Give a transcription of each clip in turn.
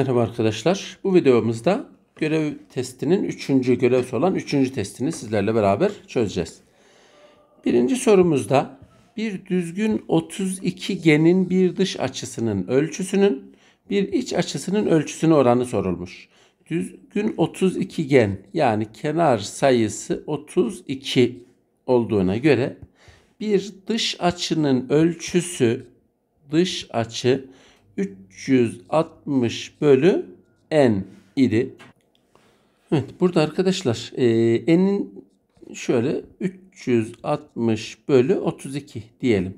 Merhaba arkadaşlar. Bu videomuzda görev testinin 3. görevsi olan 3. testini sizlerle beraber çözeceğiz. Birinci sorumuzda bir düzgün 32 genin bir dış açısının ölçüsünün bir iç açısının ölçüsünün oranı sorulmuş. Düzgün 32 gen yani kenar sayısı 32 olduğuna göre bir dış açının ölçüsü dış açı 3 360 bölü n idi. Evet burada arkadaşlar e, n'in şöyle 360 bölü 32 diyelim.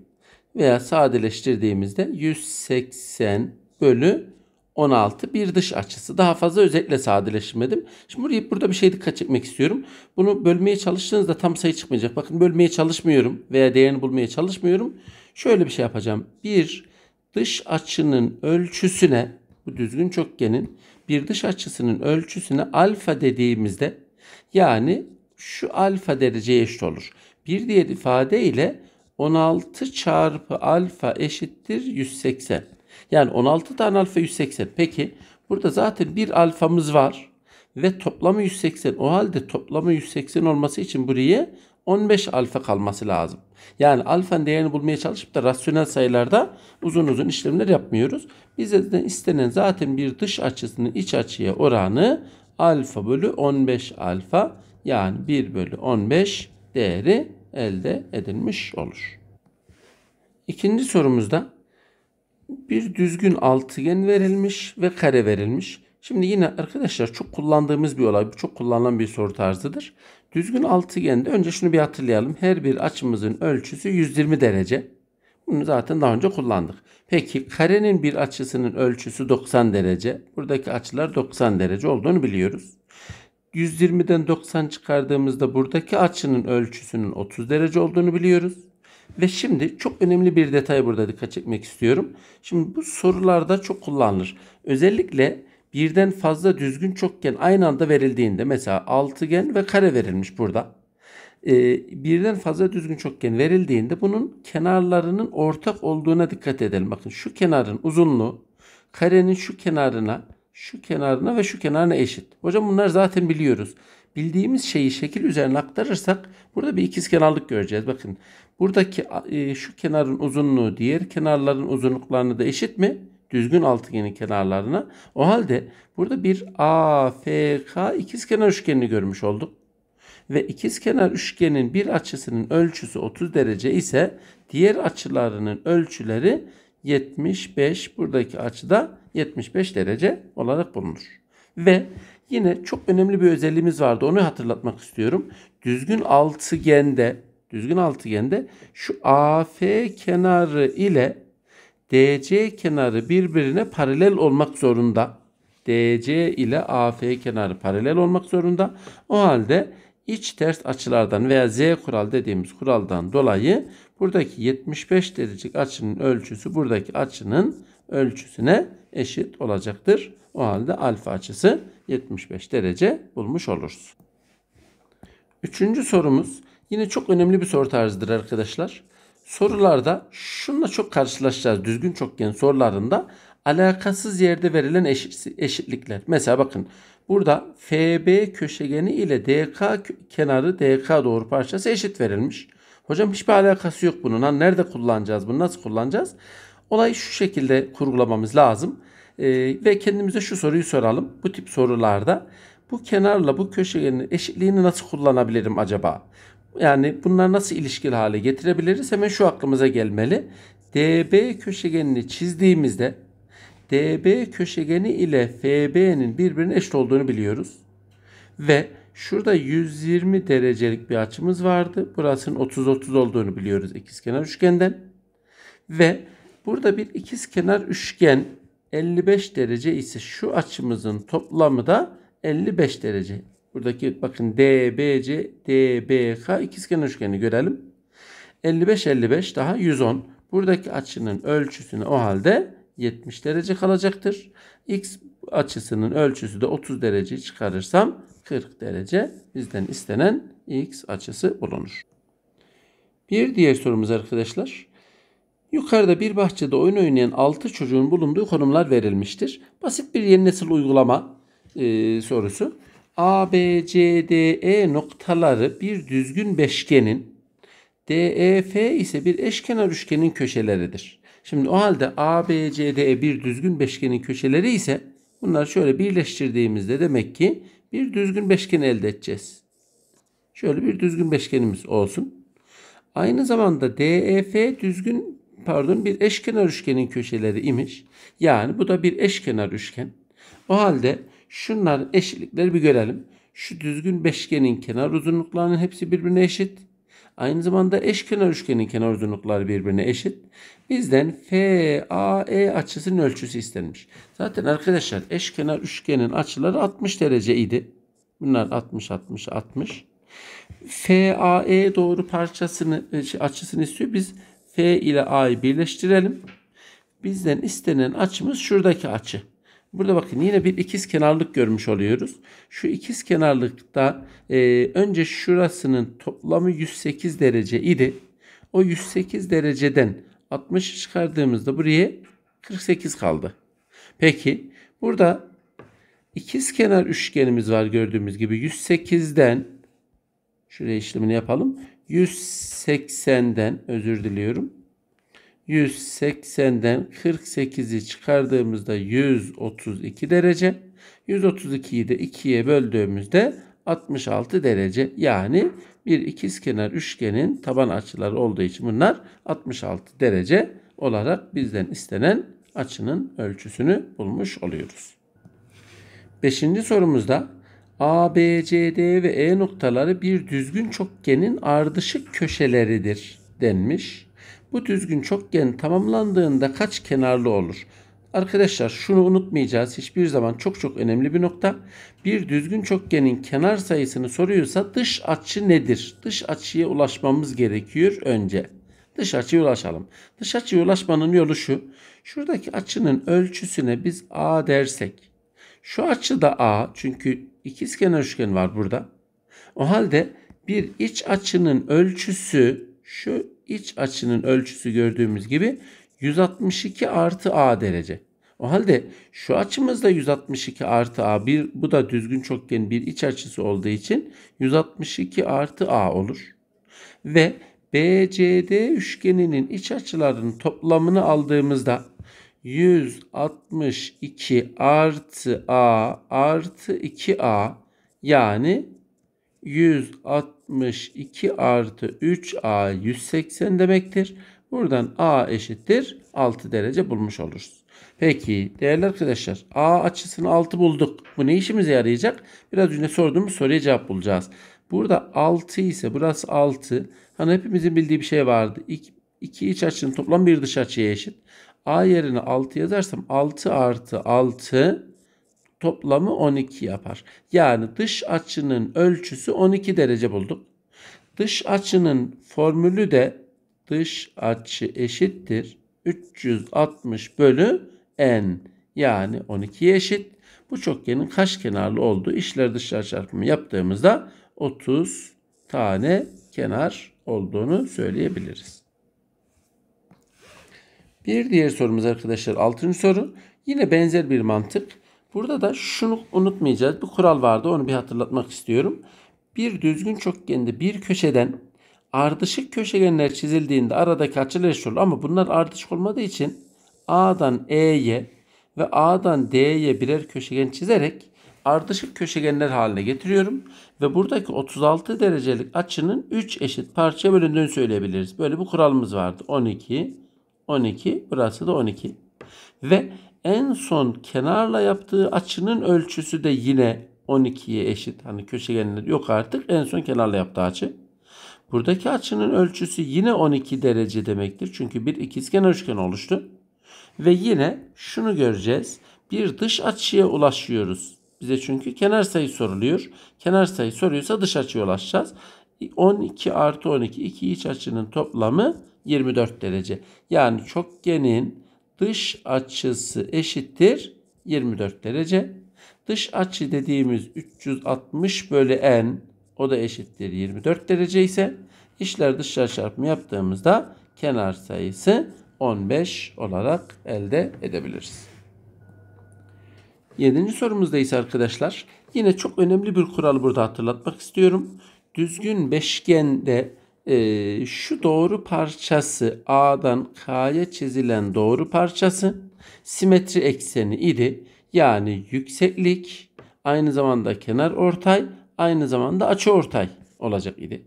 Veya sadeleştirdiğimizde 180 bölü 16 bir dış açısı. Daha fazla özetle sadeleştirmedim. Şimdi burayı burada bir şey dikkat çekmek istiyorum. Bunu bölmeye çalıştığınızda tam sayı çıkmayacak. Bakın bölmeye çalışmıyorum veya değerini bulmaya çalışmıyorum. Şöyle bir şey yapacağım. 1 dış açının ölçüsüne bu düzgün çokgenin bir dış açısının ölçüsüne alfa dediğimizde yani şu alfa dereceye eşit olur. Bir diğer ifade ile 16 çarpı alfa eşittir 180. Yani 16 tane alfa 180. Peki burada zaten bir alfamız var ve toplamı 180. O halde toplamı 180 olması için buraya 15 alfa kalması lazım. Yani alfanın değerini bulmaya çalışıp da rasyonel sayılarda uzun uzun işlemler yapmıyoruz. Bizden istenen zaten bir dış açısının iç açıya oranı alfa bölü 15 alfa yani 1 bölü 15 değeri elde edilmiş olur. İkinci sorumuzda bir düzgün altıgen verilmiş ve kare verilmiş. Şimdi yine arkadaşlar çok kullandığımız bir olay, çok kullanılan bir soru tarzıdır. Düzgün altıgende önce şunu bir hatırlayalım. Her bir açımızın ölçüsü 120 derece. Bunu zaten daha önce kullandık. Peki karenin bir açısının ölçüsü 90 derece. Buradaki açılar 90 derece olduğunu biliyoruz. 120'den 90 çıkardığımızda buradaki açının ölçüsünün 30 derece olduğunu biliyoruz. Ve şimdi çok önemli bir detay burada dikkat çekmek istiyorum. Şimdi bu sorularda çok kullanılır. Özellikle birden fazla düzgün çokgen aynı anda verildiğinde mesela altıgen ve kare verilmiş burada. E, birden fazla düzgün çokgen verildiğinde bunun kenarlarının ortak olduğuna dikkat edelim. Bakın şu kenarın uzunluğu karenin şu kenarına, şu kenarına ve şu kenarına eşit. Hocam bunlar zaten biliyoruz. Bildiğimiz şeyi şekil üzerine aktarırsak burada bir ikizkenarlık göreceğiz. Bakın buradaki e, şu kenarın uzunluğu diğer kenarların uzunluklarına da eşit mi? düzgün altıgenin kenarlarına. O halde burada bir AFK ikizkenar üçgenini görmüş olduk. Ve ikizkenar üçgenin bir açısının ölçüsü 30 derece ise diğer açılarının ölçüleri 75 buradaki açıda 75 derece olarak bulunur. Ve yine çok önemli bir özelliğimiz vardı. Onu hatırlatmak istiyorum. Düzgün altıgende düzgün altıgende şu AF kenarı ile DC kenarı birbirine paralel olmak zorunda. DC ile AF kenarı paralel olmak zorunda. O halde iç ters açılardan veya Z kural dediğimiz kuraldan dolayı buradaki 75 derecelik açının ölçüsü buradaki açının ölçüsüne eşit olacaktır. O halde alfa açısı 75 derece bulmuş oluruz. Üçüncü sorumuz yine çok önemli bir soru tarzıdır arkadaşlar sorularda şunla çok karşılaşacağız. Düzgün çokgen sorularında alakasız yerde verilen eşitlikler. Mesela bakın burada FB köşegeni ile DK kenarı DK doğru parçası eşit verilmiş. Hocam hiçbir alakası yok bunun. Ha, nerede kullanacağız bunu? Nasıl kullanacağız? Olayı şu şekilde kurgulamamız lazım. Ee, ve kendimize şu soruyu soralım. Bu tip sorularda bu kenarla bu köşegenin eşitliğini nasıl kullanabilirim acaba? Yani bunları nasıl ilişkili hale getirebiliriz? Hemen şu aklımıza gelmeli. DB köşegenini çizdiğimizde DB köşegeni ile FB'nin birbirine eşit olduğunu biliyoruz. Ve şurada 120 derecelik bir açımız vardı. Burasının 30-30 olduğunu biliyoruz ikizkenar üçgenden. Ve burada bir ikizkenar üçgen 55 derece ise şu açımızın toplamı da 55 derece. Buradaki bakın DBC, DBK ikizkenar üçgeni görelim. 55 55 daha 110. Buradaki açının ölçüsünü o halde 70 derece kalacaktır. X açısının ölçüsü de 30 derece çıkarırsam 40 derece bizden istenen x açısı bulunur. Bir diğer sorumuz arkadaşlar. Yukarıda bir bahçede oyun oynayan 6 çocuğun bulunduğu konumlar verilmiştir. Basit bir yeni nesil uygulama e, sorusu. A, B, C, D, E noktaları bir düzgün beşgenin, D, E, F ise bir eşkenar üçgenin köşeleridir. Şimdi o halde A, B, C, D, E bir düzgün beşgenin köşeleri ise bunları şöyle birleştirdiğimizde demek ki bir düzgün beşgen elde edeceğiz. Şöyle bir düzgün beşgenimiz olsun. Aynı zamanda D, E, F düzgün pardon bir eşkenar üçgenin köşeleri imiş. Yani bu da bir eşkenar üçgen. O halde Şunların eşitlikleri bir görelim. Şu düzgün beşgenin kenar uzunluklarının hepsi birbirine eşit. Aynı zamanda eşkenar üçgenin kenar uzunlukları birbirine eşit. Bizden FAE açısının ölçüsü istenmiş. Zaten arkadaşlar eşkenar üçgenin açıları 60 derece idi. Bunlar 60 60 60. FAE doğru parçasını e, şey, açısını istiyor. Biz F ile A'yı birleştirelim. Bizden istenen açımız şuradaki açı. Burada bakın yine bir ikiz kenarlık görmüş oluyoruz. Şu ikiz kenarlıkta e, önce şurasının toplamı 108 derece idi. O 108 dereceden 60 çıkardığımızda buraya 48 kaldı. Peki burada ikiz kenar üçgenimiz var gördüğümüz gibi 108'den şuraya işlemini yapalım. 180'den özür diliyorum. 180'den 48'i çıkardığımızda 132 derece. 132'yi de 2'ye böldüğümüzde 66 derece. Yani bir ikizkenar üçgenin taban açıları olduğu için bunlar 66 derece olarak bizden istenen açının ölçüsünü bulmuş oluyoruz. Beşinci sorumuzda A, B, C, D ve E noktaları bir düzgün çokgenin ardışık köşeleridir denmiş. Bu düzgün çokgen tamamlandığında kaç kenarlı olur? Arkadaşlar şunu unutmayacağız hiçbir zaman çok çok önemli bir nokta. Bir düzgün çokgenin kenar sayısını soruyorsa dış açı nedir? Dış açıya ulaşmamız gerekiyor önce. Dış açıya ulaşalım. Dış açıya ulaşmanın yolu şu. Şuradaki açının ölçüsüne biz A dersek. Şu açı da A çünkü ikizkenar üçgen var burada. O halde bir iç açının ölçüsü şu iç açının ölçüsü gördüğümüz gibi 162 artı A derece. O halde şu açımızda 162 artı A bir bu da düzgün çokgenin bir iç açısı olduğu için 162 artı A olur. Ve BCD üçgeninin iç açılarının toplamını aldığımızda 162 artı A artı 2A yani 162 artı 3A 180 demektir. Buradan A eşittir 6 derece bulmuş oluruz. Peki değerli arkadaşlar A açısını 6 bulduk. Bu ne işimize yarayacak? Biraz önce sorduğumuz soruya cevap bulacağız. Burada 6 ise burası 6. Hani hepimizin bildiği bir şey vardı. İki iç açının toplam bir dış açıya eşit. A yerine 6 yazarsam 6 artı 6 toplamı 12 yapar. Yani dış açının ölçüsü 12 derece bulduk. Dış açının formülü de dış açı eşittir 360 bölü n yani 12'ye eşit. Bu çokgenin kaç kenarlı olduğu işler dışlar çarpımı yaptığımızda 30 tane kenar olduğunu söyleyebiliriz. Bir diğer sorumuz arkadaşlar 6. soru. Yine benzer bir mantık. Burada da şunu unutmayacağız. Bir kural vardı. Onu bir hatırlatmak istiyorum. Bir düzgün çokgende bir köşeden ardışık köşegenler çizildiğinde aradaki açılar eşit olur. Ama bunlar ardışık olmadığı için A'dan E'ye ve A'dan D'ye birer köşegen çizerek ardışık köşegenler haline getiriyorum. Ve buradaki 36 derecelik açının 3 eşit parçaya bölündüğünü söyleyebiliriz. Böyle bir kuralımız vardı. 12, 12, burası da 12. Ve en son kenarla yaptığı açının ölçüsü de yine 12'ye eşit. Hani köşegenler yok artık. En son kenarla yaptığı açı. Buradaki açının ölçüsü yine 12 derece demektir. Çünkü bir ikizkenar üçgen oluştu. Ve yine şunu göreceğiz. Bir dış açıya ulaşıyoruz. Bize çünkü kenar sayı soruluyor. Kenar sayı soruyorsa dış açıya ulaşacağız. 12 artı 12 iki iç açının toplamı 24 derece. Yani çokgenin dış açısı eşittir 24 derece. Dış açı dediğimiz 360 bölü n o da eşittir 24 derece ise içler dışlar çarpımı yaptığımızda kenar sayısı 15 olarak elde edebiliriz. Yedinci ise arkadaşlar. Yine çok önemli bir kural burada hatırlatmak istiyorum. Düzgün beşgende e, şu doğru parçası A'dan K'ya çizilen doğru parçası simetri ekseni idi. Yani yükseklik aynı zamanda kenar ortay aynı zamanda açı ortay olacak idi.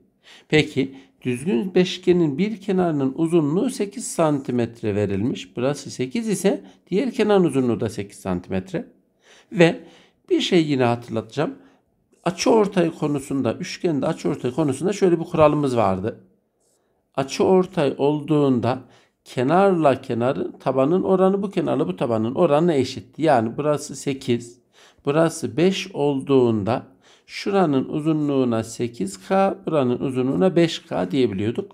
Peki düzgün beşgenin bir kenarının uzunluğu 8 santimetre verilmiş. Burası 8 ise diğer kenarın uzunluğu da 8 santimetre. Ve bir şey yine hatırlatacağım. Açı ortay konusunda, üçgende açı ortay konusunda şöyle bir kuralımız vardı. Açı ortay olduğunda kenarla kenarın tabanın oranı bu kenarla bu tabanın oranına eşitti. Yani burası 8, burası 5 olduğunda şuranın uzunluğuna 8K, buranın uzunluğuna 5K diyebiliyorduk.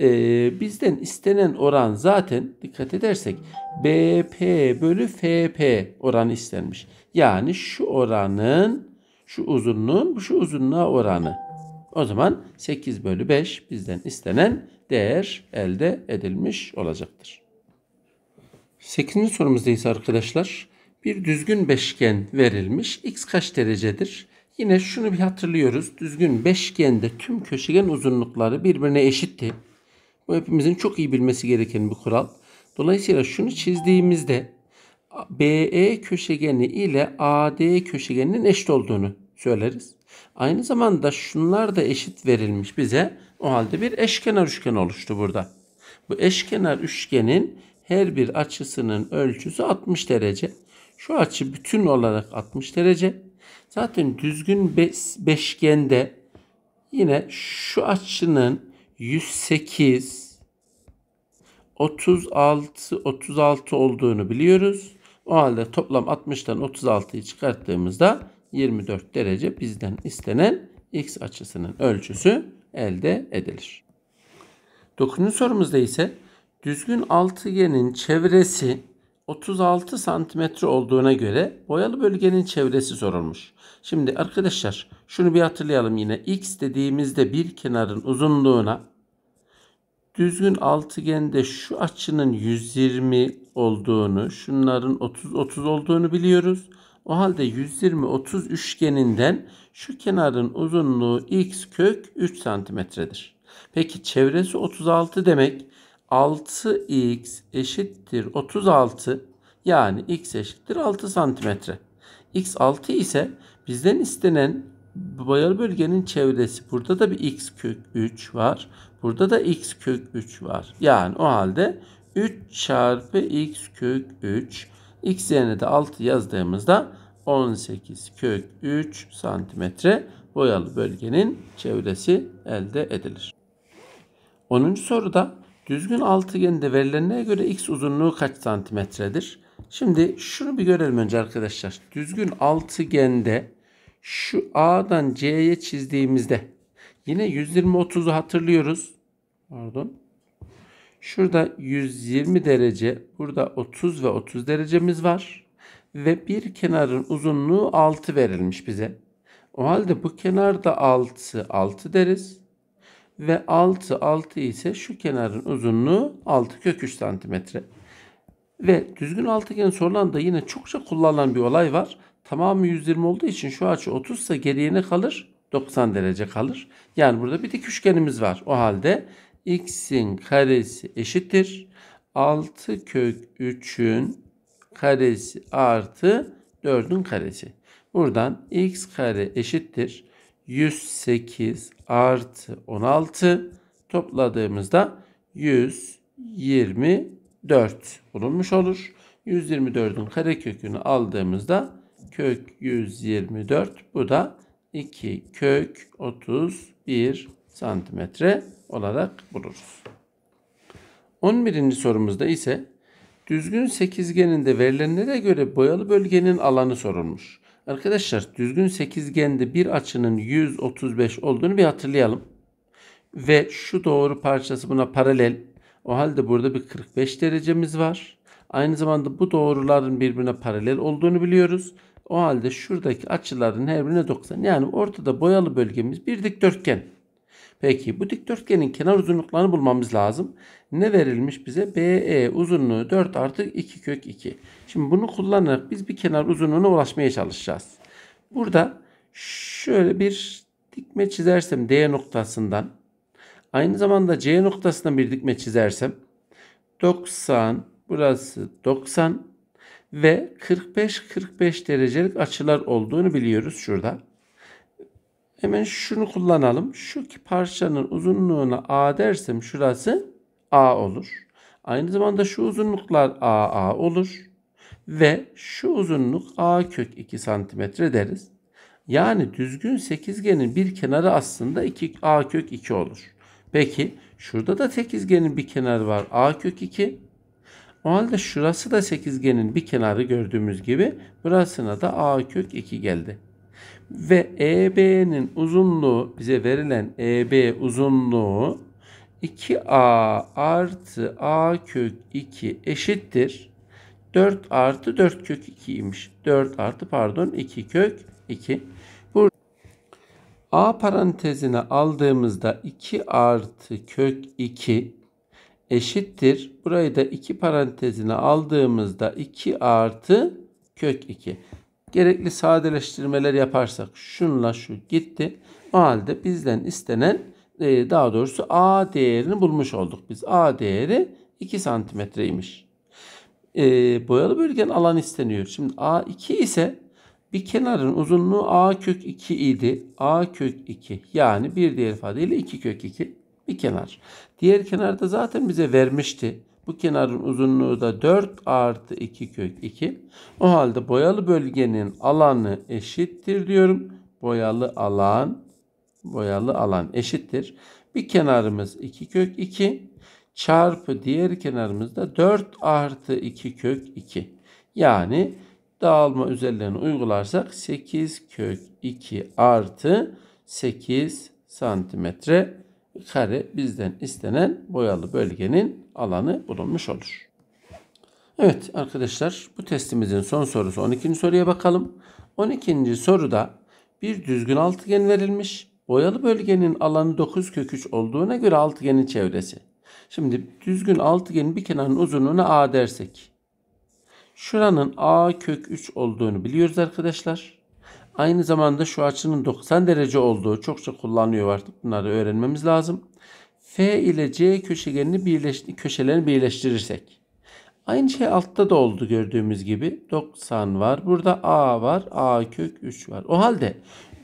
Ee, bizden istenen oran zaten dikkat edersek BP bölü FP oranı istenmiş. Yani şu oranın şu uzunluğun şu uzunluğa oranı. O zaman 8 bölü 5 bizden istenen değer elde edilmiş olacaktır. 8. sorumuzda ise arkadaşlar bir düzgün beşgen verilmiş. X kaç derecedir? Yine şunu bir hatırlıyoruz. Düzgün beşgende tüm köşegen uzunlukları birbirine eşitti. Bu hepimizin çok iyi bilmesi gereken bir kural. Dolayısıyla şunu çizdiğimizde BE köşegeni ile AD köşegeninin eşit olduğunu söyleriz. Aynı zamanda şunlar da eşit verilmiş bize. O halde bir eşkenar üçgen oluştu burada. Bu eşkenar üçgenin her bir açısının ölçüsü 60 derece. Şu açı bütün olarak 60 derece. Zaten düzgün beşgende yine şu açının 108 36 36 olduğunu biliyoruz. O halde toplam 60'tan 36'yı çıkarttığımızda 24 derece bizden istenen x açısının ölçüsü elde edilir. 9. sorumuzda ise düzgün altıgenin çevresi 36 santimetre olduğuna göre boyalı bölgenin çevresi sorulmuş. Şimdi arkadaşlar şunu bir hatırlayalım yine x dediğimizde bir kenarın uzunluğuna düzgün altıgende şu açının 120 olduğunu, şunların 30-30 olduğunu biliyoruz. O halde 120-30 üçgeninden şu kenarın uzunluğu x kök 3 santimetredir. Peki çevresi 36 demek 6x eşittir 36 yani x eşittir 6 santimetre. x 6 ise bizden istenen boyalı bölgenin çevresi burada da bir x kök 3 var. Burada da x kök 3 var. Yani o halde 3 çarpı x kök 3. X yerine de 6 yazdığımızda 18 kök 3 santimetre boyalı bölgenin çevresi elde edilir. 10. soruda düzgün altıgende verilenlere göre x uzunluğu kaç santimetredir? Şimdi şunu bir görelim önce arkadaşlar. Düzgün altıgende şu A'dan C'ye çizdiğimizde Yine 120-30'u hatırlıyoruz. Pardon. Şurada 120 derece, burada 30 ve 30 derecemiz var. Ve bir kenarın uzunluğu 6 verilmiş bize. O halde bu kenarda 6, 6 deriz. Ve 6, 6 ise şu kenarın uzunluğu 6 kök 3 santimetre. Ve düzgün altıgen sorulan da yine çokça kullanılan bir olay var. Tamamı 120 olduğu için şu açı 30 ise geriye ne kalır? 90 derece kalır. Yani burada bir dik üçgenimiz var. O halde x'in karesi eşittir. 6 kök 3'ün karesi artı 4'ün karesi. Buradan x kare eşittir. 108 artı 16 topladığımızda 124 bulunmuş olur. 124'ün karekökünü aldığımızda kök 124 bu da 2 kök 31 santimetre olarak buluruz. 11. sorumuzda ise düzgün sekizgeninde verilenlere göre boyalı bölgenin alanı sorulmuş. Arkadaşlar düzgün sekizgende bir açının 135 olduğunu bir hatırlayalım. Ve şu doğru parçası buna paralel. O halde burada bir 45 derecemiz var. Aynı zamanda bu doğruların birbirine paralel olduğunu biliyoruz. O halde şuradaki açıların her birine 90. Yani ortada boyalı bölgemiz bir dikdörtgen. Peki bu dikdörtgenin kenar uzunluklarını bulmamız lazım. Ne verilmiş bize? BE uzunluğu 4 artı 2 kök 2. Şimdi bunu kullanarak biz bir kenar uzunluğuna ulaşmaya çalışacağız. Burada şöyle bir dikme çizersem D noktasından aynı zamanda C noktasından bir dikme çizersem 90 burası 90 ve 45-45 derecelik açılar olduğunu biliyoruz şurada. Hemen şunu kullanalım. Şu ki parçanın uzunluğuna A dersem şurası A olur. Aynı zamanda şu uzunluklar AA olur. Ve şu uzunluk A kök 2 santimetre deriz. Yani düzgün sekizgenin bir kenarı aslında 2 A kök 2 olur. Peki şurada da sekizgenin bir kenarı var A kök 2. O halde şurası da sekizgenin bir kenarı gördüğümüz gibi burasına da a kök 2 geldi. Ve EB'nin uzunluğu bize verilen EB uzunluğu 2a artı a kök 2 eşittir. 4 artı 4 kök 2'ymiş. 4 artı pardon 2 kök 2. Burada a parantezine aldığımızda 2 artı kök 2 eşittir. Burayı da iki parantezine aldığımızda 2 artı kök 2. Gerekli sadeleştirmeler yaparsak şunla şu gitti. O halde bizden istenen e, daha doğrusu A değerini bulmuş olduk. Biz A değeri 2 santimetreymiş. E, boyalı bölgenin alan isteniyor. Şimdi A2 ise bir kenarın uzunluğu A kök 2 idi. A kök 2 yani bir diğer ifadeyle 2 kök 2 bir kenar. Diğer kenarda zaten bize vermişti. Bu kenarın uzunluğu da 4 artı 2 kök 2. O halde boyalı bölgenin alanı eşittir diyorum. Boyalı alan, boyalı alan eşittir. Bir kenarımız 2 kök 2 çarpı diğer kenarımız da 4 artı 2 kök 2. Yani dağılma üzerlerine uygularsak 8 kök 2 artı 8 santimetre kare bizden istenen boyalı bölgenin alanı bulunmuş olur. Evet arkadaşlar bu testimizin son sorusu 12. soruya bakalım. 12. soruda bir düzgün altıgen verilmiş. Boyalı bölgenin alanı 9 kök 3 olduğuna göre altıgenin çevresi. Şimdi düzgün altıgenin bir kenarının uzunluğuna A dersek. Şuranın A kök 3 olduğunu biliyoruz arkadaşlar. Aynı zamanda şu açının 90 derece olduğu çokça kullanılıyor artık. Bunları öğrenmemiz lazım. F ile C köşegenini birleş, köşelerini birleştirirsek. Aynı şey altta da oldu gördüğümüz gibi. 90 var. Burada A var. A kök 3 var. O halde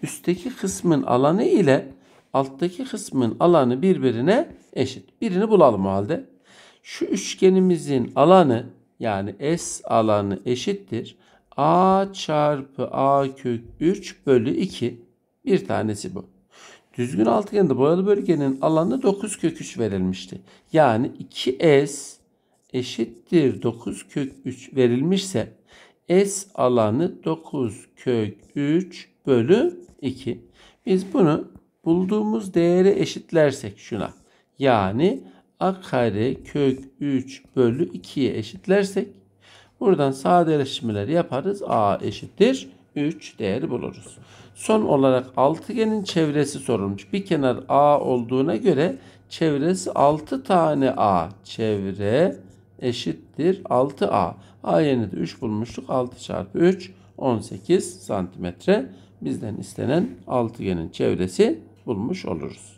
üstteki kısmın alanı ile alttaki kısmın alanı birbirine eşit. Birini bulalım o halde. Şu üçgenimizin alanı yani S alanı eşittir a çarpı a kök 3 bölü 2 bir tanesi bu. Düzgün altıgende boyalı bölgenin alanı 9 kök 3 verilmişti. Yani 2s eşittir 9 kök 3 verilmişse s alanı 9 kök 3 bölü 2. Biz bunu bulduğumuz değere eşitlersek şuna yani a kare kök 3 bölü 2'ye eşitlersek Buradan sadeleşmeler yaparız. A eşittir 3 değeri buluruz. Son olarak altıgenin çevresi sorulmuş. Bir kenar A olduğuna göre çevresi 6 tane A. Çevre eşittir 6A. A yerine de 3 bulmuştuk. 6 çarpı 3 18 santimetre. Bizden istenen altıgenin çevresi bulmuş oluruz.